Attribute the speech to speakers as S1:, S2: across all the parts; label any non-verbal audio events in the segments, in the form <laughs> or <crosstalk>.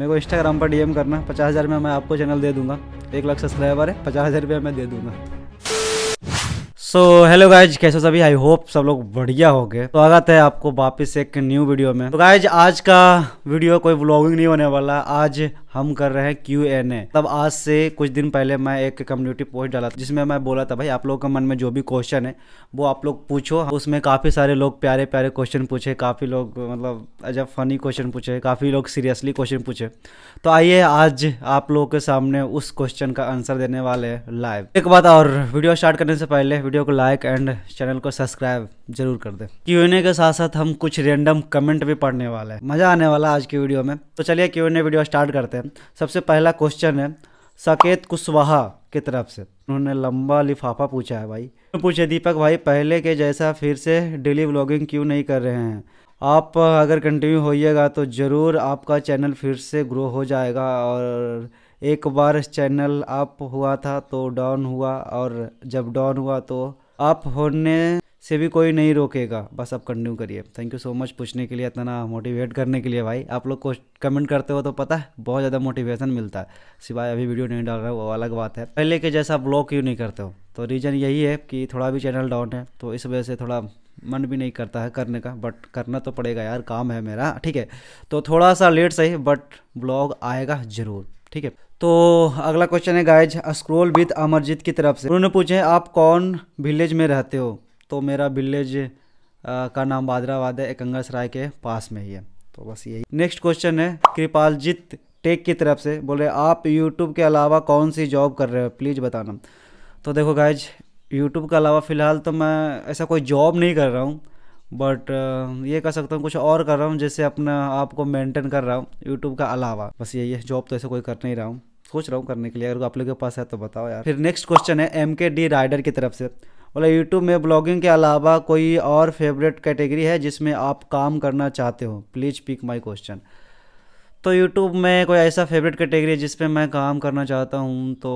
S1: मेरे को इंस्टाग्राम पर डीएम करना पचास हज़ार में मैं आपको चैनल दे दूंगा एक लाख सब्सक्राइबर है पचास हज़ार रुपया मैं दे दूंगा सो हेलो गाइज कैसे सभी आई होप सब लोग बढ़िया हो गए स्वागत है आपको वापस एक न्यू वीडियो में तो गाइज आज का वीडियो कोई ब्लॉगिंग नहीं होने वाला आज हम कर रहे हैं क्यू एन ए तब आज से कुछ दिन पहले मैं एक कम्युनिटी पोस्ट डाला था जिसमें मैं बोला था भाई आप लोग के मन में जो भी क्वेश्चन है वो आप लोग पूछो उसमें काफ़ी सारे लोग प्यारे प्यारे क्वेश्चन पूछे काफ़ी लोग मतलब अजब फनी क्वेश्चन पूछे काफ़ी लोग सीरियसली क्वेश्चन पूछे तो आइए आज आप लोगों के सामने उस क्वेश्चन का आंसर देने वाले लाइव एक बात और वीडियो स्टार्ट करने से पहले वीडियो को लाइक एंड चैनल को सब्सक्राइब जरूर कर दें क्यू के साथ साथ हम कुछ रेंडम कमेंट भी पढ़ने वाले हैं मज़ा आने वाला आज की वीडियो में तो चलिए क्यू वीडियो स्टार्ट करते हैं सबसे पहला क्वेश्चन है साकेत कुशवाहा की तरफ से उन्होंने लंबा लिफाफा पूछा है भाई तो पूछे दीपक भाई पहले के जैसा फिर से डेली व्लॉगिंग क्यों नहीं कर रहे हैं आप अगर कंटिन्यू होइएगा तो ज़रूर आपका चैनल फिर से ग्रो हो जाएगा और एक बार चैनल अप हुआ था तो डाउन हुआ और जब डाउन हुआ तो अप होने से भी कोई नहीं रोकेगा बस आप कंटिन्यू करिए थैंक यू सो मच पूछने के लिए इतना मोटिवेट करने के लिए भाई आप लोग को कमेंट करते हो तो पता है बहुत ज़्यादा मोटिवेशन मिलता है सिवाय अभी वीडियो नहीं डाल रहा है वो अलग बात है पहले के जैसा ब्लॉग क्यों नहीं करते हो तो रीज़न यही है कि थोड़ा भी चैनल डाउन है तो इस वजह से थोड़ा मन भी नहीं करता है करने का बट करना तो पड़ेगा यार काम है मेरा ठीक है तो थोड़ा सा लेट सही बट ब्लॉग आएगा ज़रूर ठीक है तो अगला क्वेश्चन है गाइज स्क्रोल विथ अमरजीत की तरफ से उन्होंने पूछे आप कौन विलेज में रहते हो तो मेरा विलेज का नाम बादराबाद है एकंगस राय के पास में ही है तो बस यही नेक्स्ट क्वेश्चन है कृपालजीत टेक की तरफ से बोले आप यूट्यूब के अलावा कौन सी जॉब कर रहे हो प्लीज़ बताना तो देखो गायज यूट्यूब के अलावा फ़िलहाल तो मैं ऐसा कोई जॉब नहीं कर रहा हूँ बट ये कह सकता हूँ कुछ और कर रहा हूँ जैसे अपना आपको मेंटेन कर रहा हूँ यूट्यूब का अलावा बस यही है जॉब तो ऐसा कोई कर नहीं रहा हूँ सोच रहा हूँ करने के लिए अगर आप लोग के पास है तो बताओ यार फिर नेक्स्ट क्वेश्चन है एम के डी राइडर की तरफ से मतलब यूट्यूब में ब्लॉगिंग के अलावा कोई और फेवरेट कैटेगरी है जिसमें आप काम करना चाहते हो प्लीज़ पिक माई क्वेश्चन तो यूट्यूब में कोई ऐसा फेवरेट कैटेगरी है जिसपे मैं काम करना चाहता हूँ तो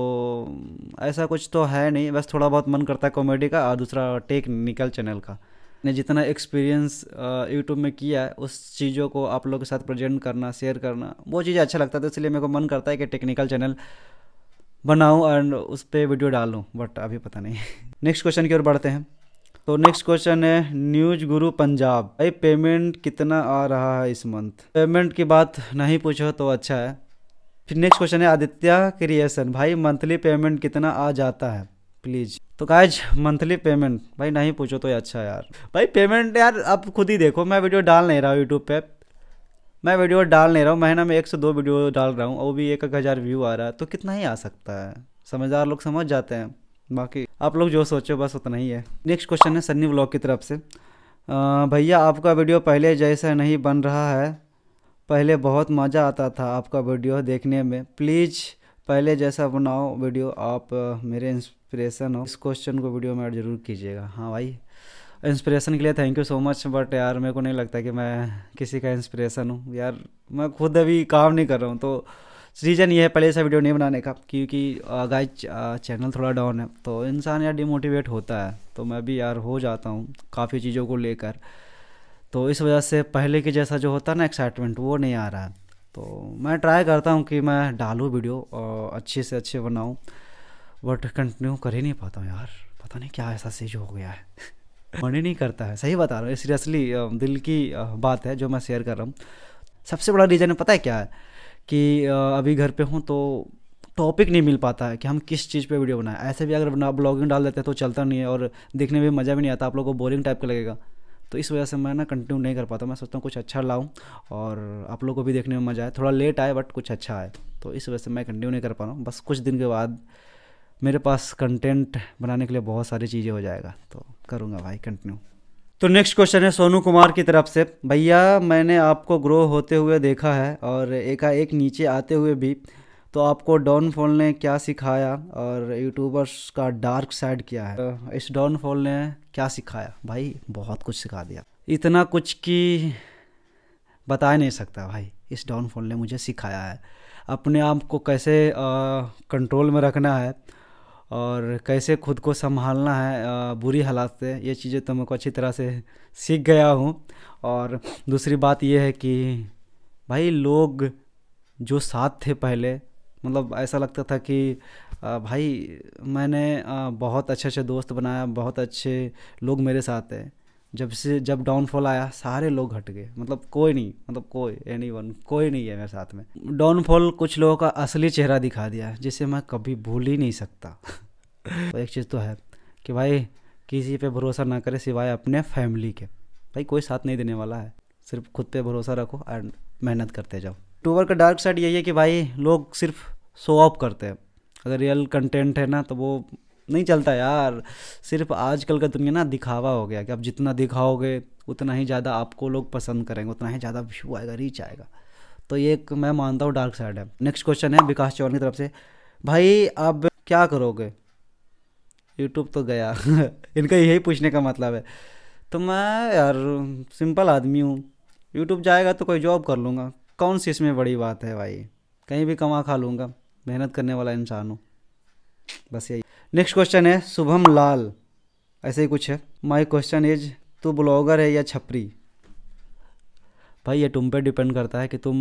S1: ऐसा कुछ तो है नहीं बस थोड़ा बहुत मन करता है कॉमेडी का और दूसरा टेक्निकल चैनल का ने जितना एक्सपीरियंस यूट्यूब में किया है उस चीज़ों को आप लोगों के साथ प्रेजेंट करना शेयर करना वो चीज़ें अच्छा लगता है तो इसलिए मेरे को मन करता है कि टेक्निकल चैनल बनाऊँ एंड उस पर वीडियो डालूँ बट अभी पता नहीं नेक्स्ट क्वेश्चन की ओर बढ़ते हैं तो नेक्स्ट क्वेश्चन है न्यूज गुरु पंजाब भाई पेमेंट कितना आ रहा है इस मंथ पेमेंट की बात नहीं पूछो तो अच्छा है फिर नेक्स्ट क्वेश्चन है आदित्य क्रिएशन भाई मंथली पेमेंट कितना आ जाता है प्लीज तो काज मंथली पेमेंट भाई नहीं पूछो तो अच्छा यार भाई पेमेंट यार आप खुद ही देखो मैं वीडियो डाल नहीं रहा हूँ यूट्यूब पे मैं वीडियो डाल नहीं रहा हूँ महीना में एक से दो वीडियो डाल रहा हूँ वो भी एक एक हज़ार व्यू आ रहा है तो कितना ही आ सकता है समझदार लोग समझ जाते हैं बाकी आप लोग जो सोचो बस उतना ही है नेक्स्ट क्वेश्चन है सन्नी व्लॉग की तरफ से भैया आपका वीडियो पहले जैसा नहीं बन रहा है पहले बहुत मज़ा आता था आपका वीडियो देखने में प्लीज़ पहले जैसा बनाओ वीडियो आप मेरे इंस्पिरेशन हो इस क्वेश्चन को वीडियो में ऐड जरूर कीजिएगा हाँ भाई इंस्पिरेशन के लिए thank you so much but यार मेरे को नहीं लगता कि मैं किसी का इंस्पिरेशन हूँ यार मैं खुद अभी काम नहीं कर रहा हूँ तो रीज़न ये है पहले ऐसा वीडियो नहीं बनाने का क्योंकि गाय चैनल थोड़ा डाउन है तो इंसान यार डिमोटिवेट होता है तो मैं भी यार हो जाता हूँ काफ़ी चीज़ों को लेकर तो इस वजह से पहले के जैसा जो होता है ना एक्साइटमेंट वो नहीं आ रहा है तो मैं ट्राई करता हूँ कि मैं डालूँ वीडियो और अच्छे से अच्छे बनाऊँ बट कंटिन्यू कर ही नहीं पाता हूँ यार पता नहीं क्या ऐसा चीज़ हो गया है मन ही नहीं करता है सही बता रहा हूँ सीरियसली दिल की बात है जो मैं शेयर कर रहा हूँ सबसे बड़ा रीज़न पता है क्या है कि अभी घर पे हूँ तो टॉपिक नहीं मिल पाता है कि हम किस चीज़ पे वीडियो बनाएं ऐसे भी अगर ब्लॉगिंग डाल देते हैं तो चलता नहीं है और देखने में मज़ा भी नहीं आता आप लोग को बोरिंग टाइप का लगेगा तो इस वजह से मैं ना कंटिन्यू नहीं कर पाता मैं सोचता हूँ कुछ अच्छा लाऊँ और आप लोग को भी देखने में मज़ा आए थोड़ा लेट आए बट कुछ अच्छा आए तो इस वजह से मैं कंटिन्यू नहीं कर पा रहा हूँ बस कुछ दिन के बाद मेरे पास कंटेंट बनाने के लिए बहुत सारी चीज़ें हो जाएगा तो करूँगा भाई कंटिन्यू तो नेक्स्ट क्वेश्चन है सोनू कुमार की तरफ से भैया मैंने आपको ग्रो होते हुए देखा है और एकाएक एक नीचे आते हुए भी तो आपको डाउनफॉल ने क्या सिखाया और यूट्यूबर्स का डार्क साइड क्या है तो इस डाउनफॉल ने क्या सिखाया भाई बहुत कुछ सिखा दिया इतना कुछ कि बता नहीं सकता भाई इस डाउनफॉल ने मुझे सिखाया है अपने आप को कैसे कंट्रोल में रखना है और कैसे खुद को संभालना है बुरी हालात से ये चीज़ें तो मैं को अच्छी तरह से सीख गया हूँ और दूसरी बात ये है कि भाई लोग जो साथ थे पहले मतलब ऐसा लगता था कि भाई मैंने बहुत अच्छे अच्छे दोस्त बनाया बहुत अच्छे लोग मेरे साथ हैं जब से जब डाउनफॉल आया सारे लोग हट गए मतलब कोई नहीं मतलब कोई एनी वन कोई नहीं है मेरे साथ में डाउनफॉल कुछ लोगों का असली चेहरा दिखा दिया जिसे मैं कभी भूल ही नहीं सकता तो <laughs> एक चीज़ तो है कि भाई किसी पे भरोसा ना करे सिवाय अपने फैमिली के भाई कोई साथ नहीं देने वाला है सिर्फ खुद पे भरोसा रखो एंड मेहनत करते जाओ टूवर का डार्क साइड यही है कि भाई लोग सिर्फ शो ऑफ करते हैं अगर रियल कंटेंट है ना तो वो नहीं चलता यार सिर्फ आजकल का दुनिया ना दिखावा हो गया कि आप जितना दिखाओगे उतना ही ज़्यादा आपको लोग पसंद करेंगे उतना ही ज़्यादा व्यू आएगा रीच आएगा तो ये एक मैं मानता हूँ डार्क साइड है नेक्स्ट क्वेश्चन है विकास चौहान की तरफ से भाई आप क्या करोगे यूट्यूब तो गया <laughs> इनका यही पूछने का मतलब है तो मैं यार सिंपल आदमी हूँ यूट्यूब जाएगा तो कोई जॉब कर लूँगा कौन सी इसमें बड़ी बात है भाई कहीं भी कमा खा लूँगा मेहनत करने वाला इंसान हूँ बस यही नेक्स्ट क्वेश्चन है शुभम लाल ऐसे ही कुछ है माई क्वेश्चन इज तू ब्लॉगर है या छपरी भाई ये तुम पे डिपेंड करता है कि तुम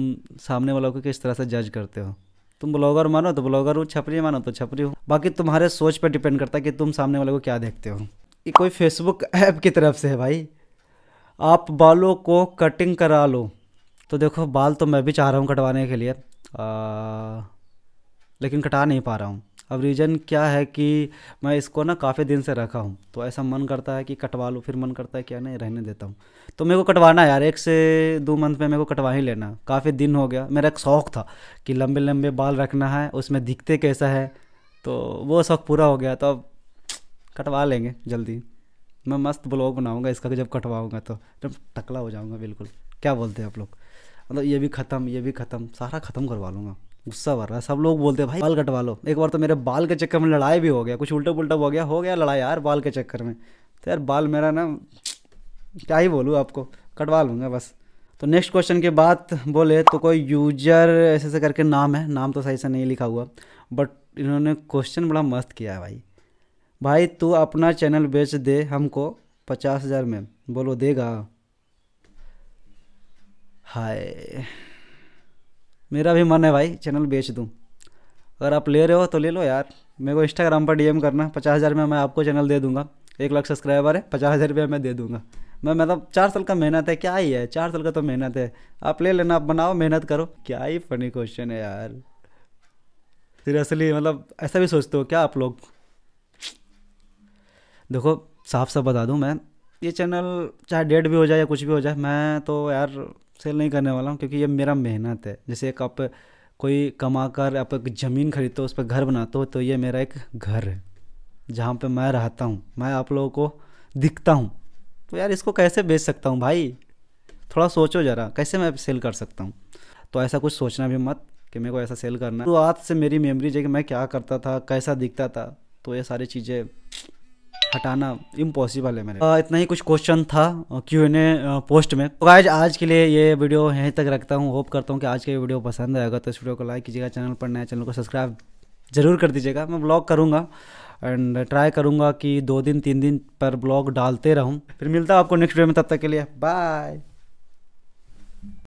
S1: सामने वालों को किस तरह से जज करते हो तुम ब्लॉगर मानो तो ब्लॉगर हो छपरी मानो तो छपरी हो बाकी तुम्हारे सोच पर डिपेंड करता है कि तुम सामने वाले को क्या देखते हो ये कोई फेसबुक ऐप की तरफ से है भाई आप बालों को कटिंग करा लो तो देखो बाल तो मैं भी चाह रहा हूँ कटवाने के लिए आ, लेकिन कटा नहीं पा रहा हूँ अब रीज़न क्या है कि मैं इसको ना काफ़ी दिन से रखा हूँ तो ऐसा मन करता है कि कटवा लूँ फिर मन करता है क्या नहीं रहने देता हूँ तो मेरे को कटवाना यार एक से दो मंथ में मेरे को कटवा ही लेना काफ़ी दिन हो गया मेरा एक शौक़ था कि लंबे लंबे बाल रखना है उसमें दिखते कैसा है तो वो शौक़ पूरा हो गया तो अब कटवा लेंगे जल्दी मैं मस्त ब्लॉग बनाऊँगा इसका जब कटवाऊँगा तो जब टकला हो जाऊँगा बिल्कुल क्या बोलते हैं आप लोग मतलब ये भी ख़त्म ये भी ख़त्म सारा ख़त्म करवा लूँगा गुस्सा भर रहा है सब लोग बोलते हैं भाई बाल कटवा लो एक बार तो मेरे बाल के चक्कर में लड़ाई भी हो गया कुछ उल्टा पुल्टा हो गया हो गया लड़ाई यार बाल के चक्कर में तो यार बाल मेरा ना क्या ही बोलूँ आपको कटवा लूँगा बस तो नेक्स्ट क्वेश्चन के बाद बोले तो कोई यूजर ऐसे ऐसे करके नाम है नाम तो सही से नहीं लिखा हुआ बट इन्होंने क्वेश्चन बड़ा मस्त किया है भाई भाई तू अपना चैनल बेच दे हमको पचास हज़ार में बोलो देगा हाय मेरा भी मन है भाई चैनल बेच दूँ अगर आप ले रहे हो तो ले लो यार मेरे को इंस्टाग्राम पर डीएम करना पचास हज़ार में मैं आपको चैनल दे दूँगा एक लाख सब्सक्राइबर है पचास हज़ार रुपया मैं दे दूँगा मैं मतलब चार साल का मेहनत है क्या ही है चार साल का तो मेहनत है आप ले लेना आप बनाओ मेहनत करो क्या ही फनी क्वेश्चन है यार सीरियसली मतलब ऐसा भी सोचते हो क्या आप लोग देखो साफ साफ बता दूँ मैं ये चैनल चाहे डेड भी हो जाए या कुछ भी हो जाए मैं तो यार सेल नहीं करने वाला हूँ क्योंकि ये मेरा मेहनत है जैसे एक आप कोई कमा कर आप एक ज़मीन खरीदते हो उस पर घर बनाते हो तो ये मेरा एक घर है जहाँ पे मैं रहता हूँ मैं आप लोगों को दिखता हूँ तो यार इसको कैसे बेच सकता हूँ भाई थोड़ा सोचो ज़रा कैसे मैं सेल कर सकता हूँ तो ऐसा कुछ सोचना भी मत कि मेरे को ऐसा सेल करना है तो से मेरी मेमरीज है कि मैं क्या करता था कैसा दिखता था तो ये सारी चीज़ें हटाना इम्पॉसिबल है मेरे इतना ही कुछ क्वेश्चन था क्यू एन पोस्ट में तो गाइज आज के लिए ये वीडियो यहीं तक रखता हूँ होप करता हूँ कि आज का ये वीडियो पसंद आएगा तो इस वीडियो को लाइक कीजिएगा चैनल पर नया चैनल को सब्सक्राइब ज़रूर कर दीजिएगा मैं ब्लॉग करूँगा एंड ट्राई करूँगा कि दो दिन तीन दिन पर ब्लॉग डालते रहूँ फिर मिलता हूँ आपको नेक्स्ट वीडियो में तब तक के लिए बाय